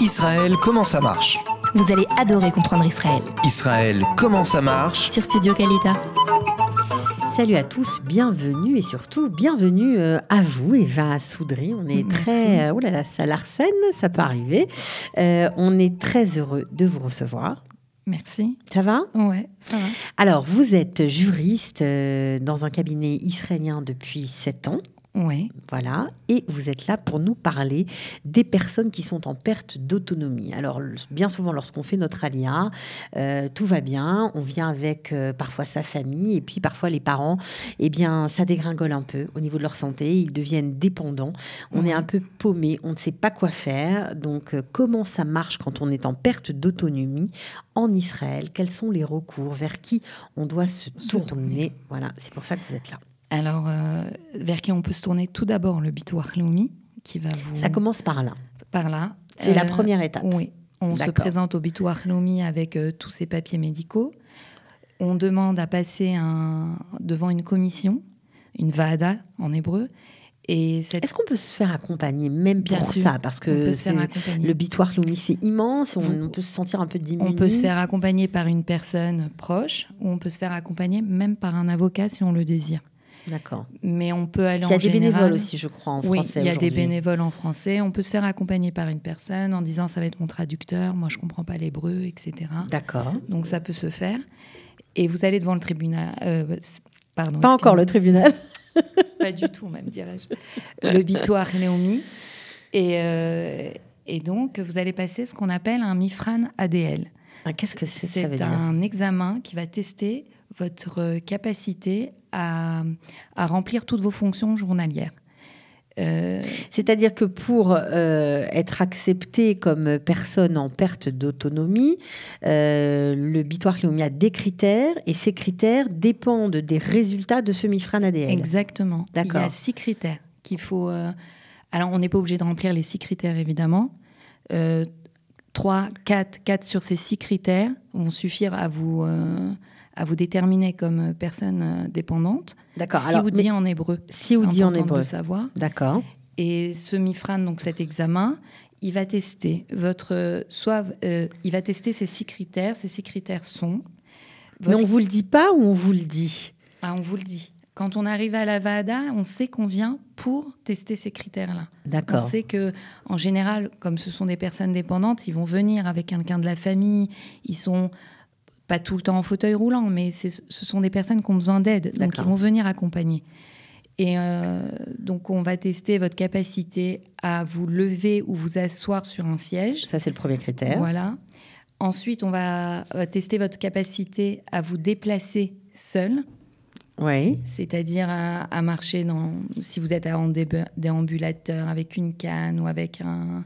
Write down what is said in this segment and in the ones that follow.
Israël, comment ça marche Vous allez adorer comprendre Israël. Israël, comment ça marche Sur Studio Kalita. Salut à tous, bienvenue et surtout bienvenue euh, à vous, Eva à Soudry. On est très. Euh, oh là là, ça l'arsène, ça peut arriver. Euh, on est très heureux de vous recevoir. Merci. Ça va Ouais, ça va. Alors, vous êtes juriste dans un cabinet israélien depuis 7 ans. Oui. Voilà. Et vous êtes là pour nous parler des personnes qui sont en perte d'autonomie. Alors, bien souvent, lorsqu'on fait notre alia, euh, tout va bien. On vient avec euh, parfois sa famille et puis parfois les parents. Eh bien, ça dégringole un peu au niveau de leur santé. Ils deviennent dépendants. On est un peu paumé. On ne sait pas quoi faire. Donc, euh, comment ça marche quand on est en perte d'autonomie en Israël Quels sont les recours Vers qui on doit se, tourner Voilà. C'est pour ça que vous êtes là. Alors, euh, vers qui on peut se tourner Tout d'abord le Bitou Ahloumi. qui va Ça commence par là. Par là. C'est la euh, première étape. Oui. On se présente au Bitou Ahloumi avec euh, tous ses papiers médicaux. On demande à passer devant une commission, une VADA en hébreu, Est-ce qu'on peut se faire accompagner même bien sûr, ça Parce que le bitou Ahloumi, c'est immense, on, peut se sentir un peu diminué. On peut se faire accompagner par une personne proche ou on peut se faire accompagner même par un avocat si on le désire. D'accord. Mais on peut aller en général... Il y a des bénévoles aussi, je crois, en oui, français. Oui, il y a des bénévoles en français. On peut se faire accompagner par une personne en disant ça va être mon traducteur, moi je comprends pas l'hébreu, etc. D'accord. Donc ça peut se faire. Et vous allez devant le tribunal. Euh, pardon. Pas encore le tribunal. pas du tout, même dirais-je. Le Bitoir, Néomi. Et, euh, et donc, vous allez passer ce qu'on appelle un MIFRAN ADL. Ah, qu'est-ce que c'est C'est un examen qui va tester votre euh, capacité à, remplir toutes vos fonctions journalières. Euh, C'est-à-dire que pour euh, être accepté comme personne en perte d'autonomie, le bitoire cléomia a des critères et ces critères dépendent des résultats de ce MIFRAN Exactement. Il y a six critères qu'il faut. Alors, on n'est pas obligé de remplir les six critères, évidemment. Trois, quatre, quatre sur ces six critères vont suffire à vous, à vous déterminer comme euh, personne euh, dépendante. D'accord. Si vous dit en hébreu. Si vous dit en hébreu. savoir. D'accord. Et ce Mifran, donc cet examen, il va tester votre euh, soit il va tester ces six critères. Ces six critères sont. Mais on vous le dit pas ou on vous le dit ah, on vous le dit. Quand on arrive à la Vahada, on sait qu'on vient pour tester ces critères-là. D'accord. On sait que, en général, comme ce sont des personnes dépendantes, ils vont venir avec quelqu'un de la famille. Ils sont pas tout le temps en fauteuil roulant, mais ce sont des personnes qui ont besoin d'aide, donc ils vont venir accompagner. Et euh, donc, on va tester votre capacité à vous lever ou vous asseoir sur un siège. Ça, c'est le premier critère. Voilà. Ensuite, on va euh, tester votre capacité à vous déplacer seul. Oui. C'est-à-dire à, marcher dans, si vous êtes en déambulateur avec une canne ou avec un,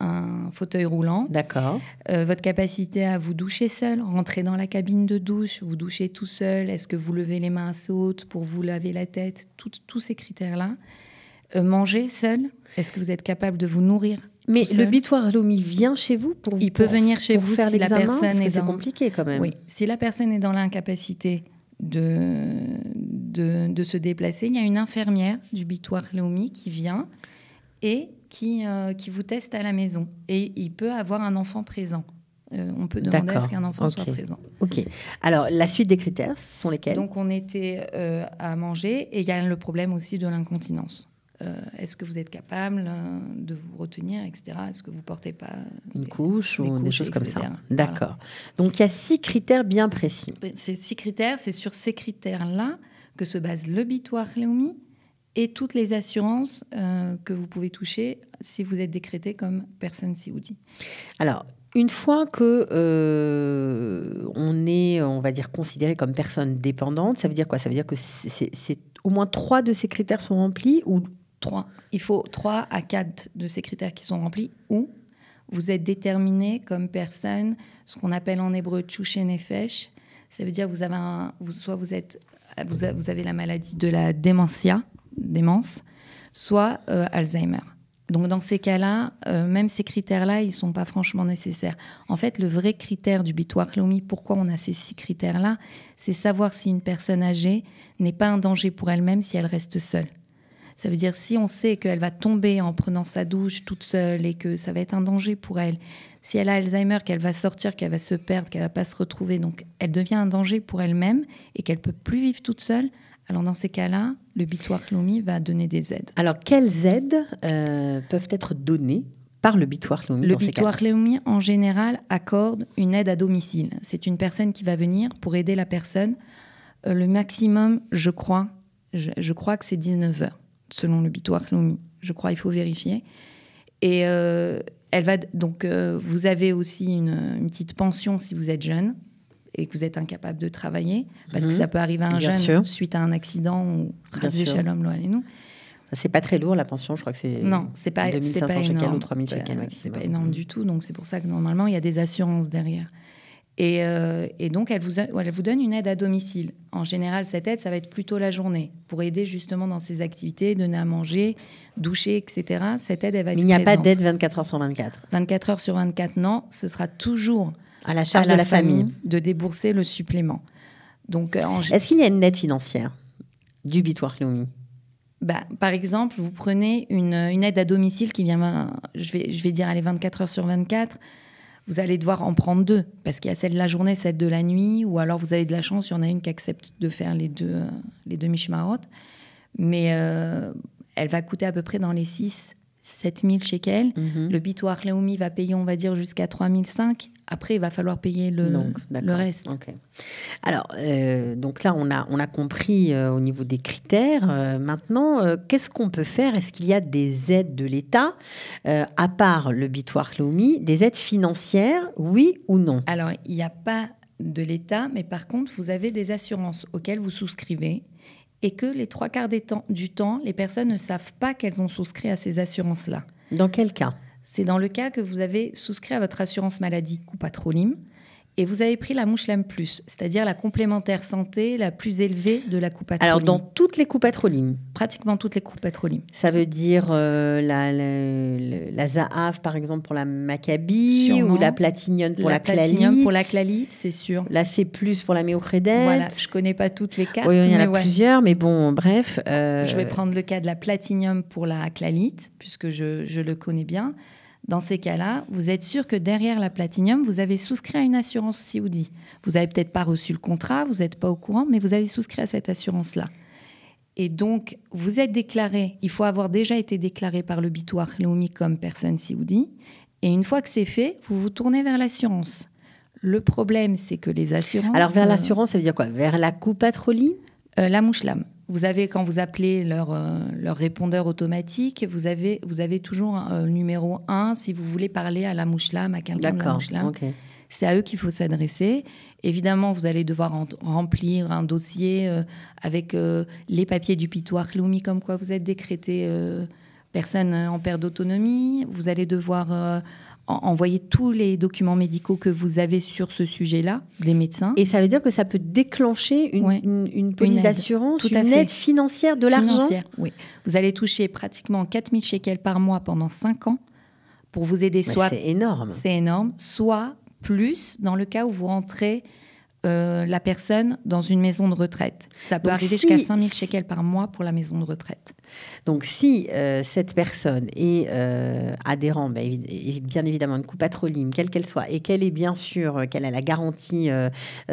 un fauteuil roulant. D'accord. Euh, votre capacité à vous doucher seul, rentrer dans la cabine de douche, vous doucher tout seul, est-ce que vous levez les mains assez hautes pour vous laver la tête, tous ces critères-là. Euh, manger seul, est-ce que vous êtes capable de vous nourrir mais le Lomi vient chez vous pour Il peut venir chez vous si la personne est C'est compliqué quand même. Oui, si la personne est dans l'incapacité de, de, se déplacer, il y a une infirmière du Lomi qui vient et qui, euh, qui vous teste à la maison. Et il peut avoir un enfant présent. Euh, on peut demander à ce qu'un enfant soit présent. Ok. Alors, la suite des critères, ce sont lesquels Donc, on était euh, à manger et il y a le problème aussi de l'incontinence. Est-ce que vous êtes capable de vous retenir, etc. Est-ce que vous portez pas une couche ou des, choses comme ça D'accord. Donc, il y a six critères bien précis. Ces six critères, c'est sur ces critères-là que se base le Léomi et toutes les assurances euh, que vous pouvez toucher si vous êtes décrété comme personne sioudi. Alors, une fois que euh, on est, on va dire, considéré comme personne dépendante, ça veut dire quoi Ça veut dire que c'est au moins trois de ces critères sont remplis ou trois. Il faut trois à quatre de ces critères qui sont remplis ou vous êtes déterminé comme personne, ce qu'on appelle en hébreu nefesh. Ça veut dire vous avez un, vous, soit vous êtes vous, avez la maladie de la démentia, démence, soit euh, Alzheimer. Donc dans ces cas-là, euh, même ces critères-là, ils ne sont pas franchement nécessaires. En fait, le vrai critère du Lomi, pourquoi on a ces six critères-là, c'est savoir si une personne âgée n'est pas un danger pour elle-même si elle reste seule. Ça veut dire si on sait qu'elle va tomber en prenant sa douche toute seule et que ça va être un danger pour elle, si elle a Alzheimer, qu'elle va sortir, qu'elle va se perdre, qu'elle va pas se retrouver, donc elle devient un danger pour elle-même et qu'elle peut plus vivre toute seule, alors dans ces cas-là, le Lumi va donner des aides. Alors quelles aides euh, peuvent être données par le Lumi Le Lumi, en général, accorde une aide à domicile. C'est une personne qui va venir pour aider la personne. Euh, le maximum, je crois, je, crois que c'est 19 heures, selon le Lumi. Je crois, il faut vérifier. Et euh, elle va donc vous avez aussi une petite pension si vous êtes jeune et que vous êtes incapable de travailler, parce que mhm. ça peut arriver à un jeune suite à un accident ou l'homme, l'homme loin nous. C'est pas très lourd la pension, je crois que c'est. Non, c'est pas, pas énorme. Bah, c'est pas énorme du tout, donc c'est pour ça que normalement il y a des assurances derrière. Et, euh, donc, elle vous, elle vous donne une aide à domicile. En général, cette aide, ça va être plutôt la journée, pour aider justement dans ses activités, donner à manger, doucher, etc. Cette aide, elle va être il n'y a pas d'aide 24 heures sur 24 24 heures sur 24, non. Ce sera toujours à la charge de la famille, de débourser le supplément. Donc, euh, Est-ce qu'il y a une aide financière du Léonie bah, par exemple, vous prenez une, aide à domicile qui vient, euh, je vais, je vais dire, aller 24 heures sur 24, vous allez devoir en prendre deux, parce qu'il y a celle de la journée, celle de la nuit, ou alors vous avez de la chance, il y en a une qui accepte de faire les deux, euh, les deux Mais elle va coûter à peu près dans les 6 7000 shekels. Mm Le bitoir Léomi va payer, on va dire, jusqu'à 3005. Après, il va falloir payer le, le reste. Alors, euh, donc là, on a, on a compris euh, au niveau des critères. Euh, maintenant, qu'est-ce qu'on peut faire Est-ce qu'il y a des aides de l'État, à part le bitoire Léomi, des aides financières, oui ou non Alors, il n'y a pas de l'État, mais par contre, vous avez des assurances auxquelles vous souscrivez et que les trois quarts du temps, les personnes ne savent pas qu'elles ont souscrit à ces assurances-là. Dans quel cas C'est dans le cas que vous avez souscrit à votre assurance maladie ou Coupatrolim, et vous avez pris la Mouchelem Plus, c'est-à-dire la complémentaire santé la plus élevée de la coupe Alors, dans toutes les coupes Pratiquement toutes les coupes Ça veut dire euh, la, la, Zahav, par exemple, pour la Maccabi, ou la Platinium pour la, la pour la Clalite, c'est sûr. La C+, pour la Méocrédette. Voilà, je connais pas toutes les cartes. Oui, il y en a plusieurs, mais bon, bref. Euh, je vais prendre le cas de la Platinium pour la Clalite, puisque je, je le connais bien. Dans ces cas-là, vous êtes sûr que derrière la Platinum, vous avez souscrit à une assurance Saoudi. Vous n'avez peut-être pas reçu le contrat, vous n'êtes pas au courant, mais vous avez souscrit à cette assurance-là. Et donc, vous êtes déclaré, il faut avoir déjà été déclaré par le bitoire comme personne Saoudi. Et une fois que c'est fait, vous vous tournez vers l'assurance. Le problème, c'est que les assurances. Alors, vers euh, l'assurance, ça veut dire quoi Vers la coupe euh, La mouche-lame. Vous avez, quand vous appelez leur, euh, leur répondeur automatique, vous avez, vous avez toujours un, euh, numéro 1 si vous voulez parler à la mouchlam, à quelqu'un de la mouchlam. C'est à eux qu'il faut s'adresser. Évidemment, vous allez devoir remplir un dossier euh, avec les papiers du pitoir Loumi, comme quoi vous êtes décrété personne en perte d'autonomie. Vous allez devoir envoyer tous les documents médicaux que vous avez sur ce sujet-là, des médecins. Et ça veut dire que ça peut déclencher une, une, police d'assurance, une, aide, aide financière de l'argent oui. Vous allez toucher pratiquement 4000 shekels par mois pendant 5 ans pour vous aider soit... C'est énorme. C'est énorme. Soit plus dans le cas où vous rentrez euh, la personne dans une maison de retraite. Ça peut arriver jusqu'à 5000 shekels par mois pour la maison de retraite. Donc si euh, cette personne est adhérente, euh, adhérent, bah, bien évidemment, une coupe quelle qu'elle soit, et qu'elle est bien sûr qu'elle a la garantie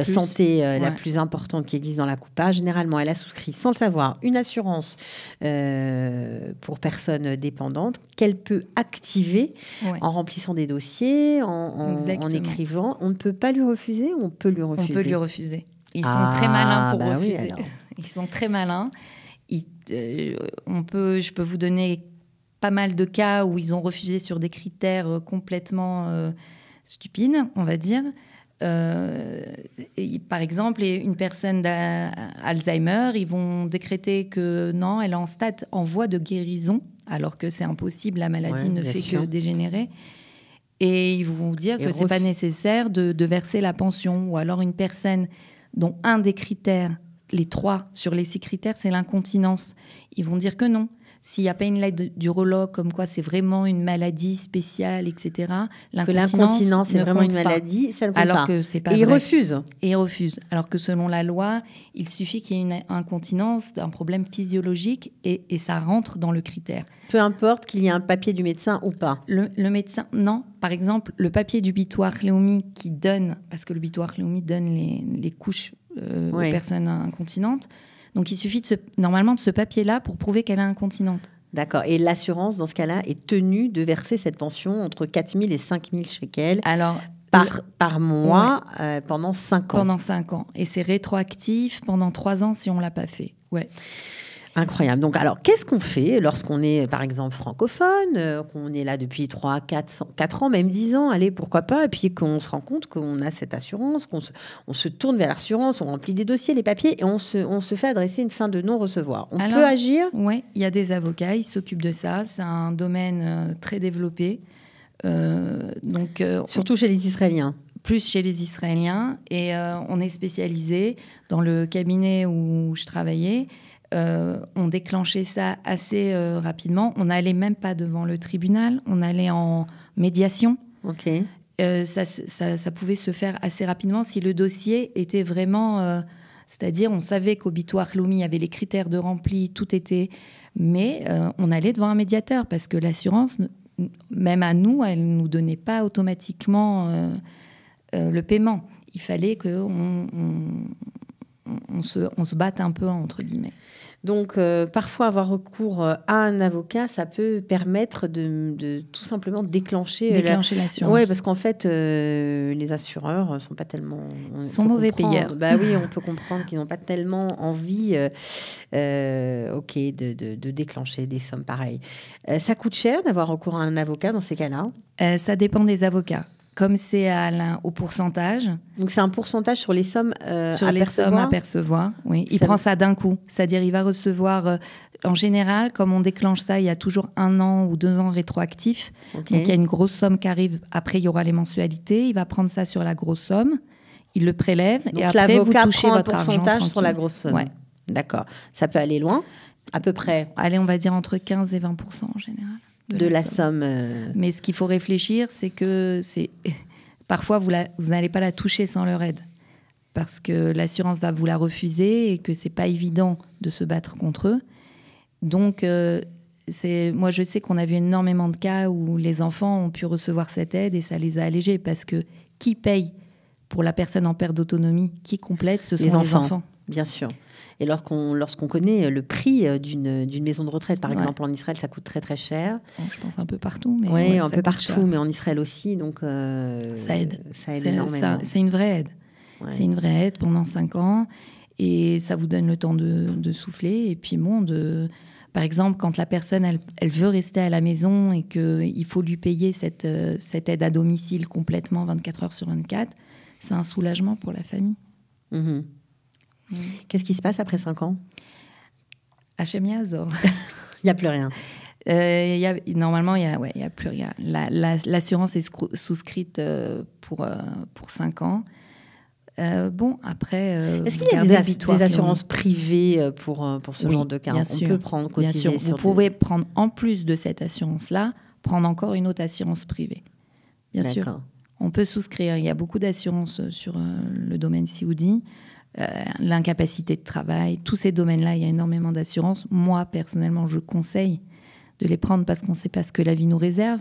santé la plus importante qui existe dans la coupa, généralement, elle a souscrit sans le savoir une assurance pour personnes dépendantes qu'elle peut activer en remplissant des dossiers, en, en écrivant. On ne peut pas lui refuser, on peut lui refuser peut lui refuser. Ah, bah ils sont très malins pour refuser. Ils sont très malins. on peut, je peux vous donner pas mal de cas où ils ont refusé sur des critères euh, complètement euh, stupides, on va dire. Euh, par exemple, une personne d'Alzheimer, ils vont décréter que non, elle est en stade en voie de guérison, alors que c'est impossible, la maladie ne fait que dégénérer. Et ils vont vous dire que ce n'est pas nécessaire de, verser la pension. Ou alors une personne dont un des critères, les trois sur les six critères, c'est l'incontinence. Ils vont dire que non, s'il n'y a pas une lettre du urologue comme quoi c'est vraiment une maladie spéciale, etc. L'incontinence, c'est vraiment une maladie, ça ne compte alors Que c'est pas Et ils refusent. Et ils refusent. Alors que selon la loi, il suffit qu'il y ait une incontinence, un problème physiologique, et, ça rentre dans le critère. Peu importe qu'il y ait un papier du médecin ou pas. Le, médecin, non. Par exemple, le papier du bitoire léomi qui donne, parce que le bitoire léomi donne les, couches euh, aux personnes incontinentes. Donc il suffit de normalement de ce papier-là pour prouver qu'elle est incontinente. D'accord. Et l'assurance, dans ce cas-là, est tenue de verser cette pension entre 4 000 et 5 000 shekels Alors, par, par mois euh, pendant 5 ans. Pendant 5 ans. Et c'est rétroactif pendant 3 ans si on ne l'a pas fait. Ouais. Incroyable. Donc, alors, qu'est-ce qu'on fait lorsqu'on est, par exemple, francophone, euh, qu'on est là depuis 3, 4, 4 ans, même 10 ans, allez, pourquoi pas, et puis qu'on se rend compte qu'on a cette assurance, qu'on se, on se tourne vers l'assurance, on remplit des dossiers, les papiers, et on se, fait adresser une fin de non-recevoir. On peut agir Oui, il y a des avocats, ils s'occupent de ça. C'est un domaine euh, très développé. Euh, donc, Surtout chez les Israéliens plus chez les Israéliens et on est spécialisé dans le cabinet où je travaillais. Euh, on déclenchait ça assez euh, rapidement. On n'allait même pas devant le tribunal, on allait en médiation. Euh, ça, pouvait se faire assez rapidement si le dossier était vraiment... c'est-à-dire, on savait qu'Obitoire y avait les critères de rempli, tout était... Mais on allait devant un médiateur parce que l'assurance, même à nous, elle ne nous donnait pas automatiquement le paiement. Il fallait qu'on on, se, on batte un peu, entre guillemets. Donc, euh, parfois, avoir recours euh, à un avocat, ça peut permettre de, tout simplement déclencher, euh, déclencher l'assurance. Oui, parce qu'en fait, les assureurs ne sont pas tellement. Ils sont mauvais payeurs. Bah oui, on peut comprendre qu'ils n'ont pas tellement envie ok, de, déclencher des sommes pareilles. ça coûte cher d'avoir recours à un avocat dans ces cas-là Ça dépend des avocats comme c'est au pourcentage. Donc c'est un pourcentage sur les sommes euh, sur les sommes à Oui, il prend ça d'un coup. C'est-à-dire il va recevoir euh, en général, comme on déclenche ça, il y a toujours un an ou deux ans rétroactif. Donc il y a une grosse somme qui arrive. Après il y aura les mensualités. Il va prendre ça sur la grosse somme. Il le prélève et après vous touchez votre argent. Un pourcentage sur la grosse somme. Ouais. D'accord. Ça peut aller loin, à peu près. Allez, on va dire entre 15 et 20 en général de, la, somme. Euh. Mais ce qu'il faut réfléchir, c'est que c'est parfois vous, n'allez pas la toucher sans leur aide parce que l'assurance va vous la refuser et que c'est pas évident de se battre contre eux. Donc euh, c'est moi je sais qu'on a vu énormément de cas où les enfants ont pu recevoir cette aide et ça les a allégés parce que qui paye pour la personne en perte d'autonomie qui complète ce sont les enfants. Les enfants. Bien sûr. Et lorsqu'on lorsqu'on connaît euh, le prix euh, d'une maison de retraite, par exemple en Israël, ça coûte très très cher. je pense un peu partout. Oui, un peu partout, mais en Israël aussi. Donc, euh, ça aide. Ça aide énormément. C'est une vraie aide. C'est une vraie aide pendant 5 ans. Et ça vous donne le temps de, de souffler. Et puis, bon, de, par exemple, quand la personne, elle, veut rester à la maison et qu'il faut lui payer cette, cette aide à domicile complètement 24 heures sur 24, c'est un soulagement pour la famille. Mmh Mm. Qu'est-ce qui se passe après 5 ans azor. Il n'y a plus rien. Euh, y a, normalement, il n'y a, ouais, a, plus rien. L'assurance la, est souscrite euh, pour, euh, pour 5 ans. bon, après. Est-ce qu'il y a des, assurances privées pour, pour ce genre de cas bien On sûr, peut prendre cotiser bien sûr. Vous pouvez prendre, en plus de cette assurance-là, prendre encore une autre assurance privée. Bien sûr. On peut souscrire. Il y a beaucoup d'assurances sur le domaine Sioudi. Euh, l'incapacité de travail, tous ces domaines-là, il y a énormément d'assurances. Moi, personnellement, je conseille de les prendre parce qu'on ne sait pas ce que la vie nous réserve.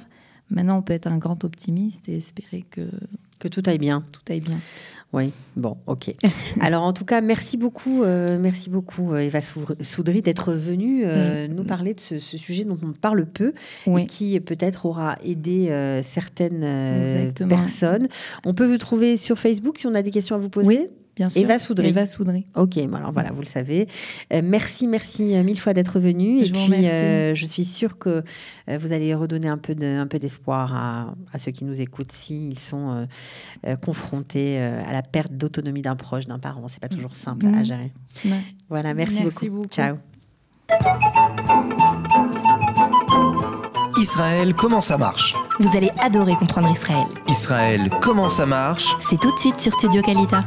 Maintenant, on peut être un grand optimiste et espérer que... Que tout aille bien. Tout aille bien. Oui, bon, ok. Alors en tout cas, merci beaucoup, euh, merci beaucoup euh, Eva Soudry d'être venue nous parler de ce, sujet dont on parle peu et qui peut-être aura aidé certaines personnes. On peut vous trouver sur Facebook si on a des questions à vous poser. Oui. Bien va Eva Soudry. va Soudry. Ok, alors voilà, vous le savez. Euh, merci, merci euh, mille fois d'être venu. Je vous remercie. Euh, je suis sûre que vous allez redonner un peu d'espoir à, à, ceux qui nous écoutent s'ils sont confrontés à la perte d'autonomie d'un proche, d'un parent. C'est pas toujours simple à gérer. Voilà, merci, merci beaucoup. beaucoup. Ciao. Israël, comment ça marche Vous allez adorer comprendre Israël. Israël, comment ça marche C'est tout de suite sur Studio Calita.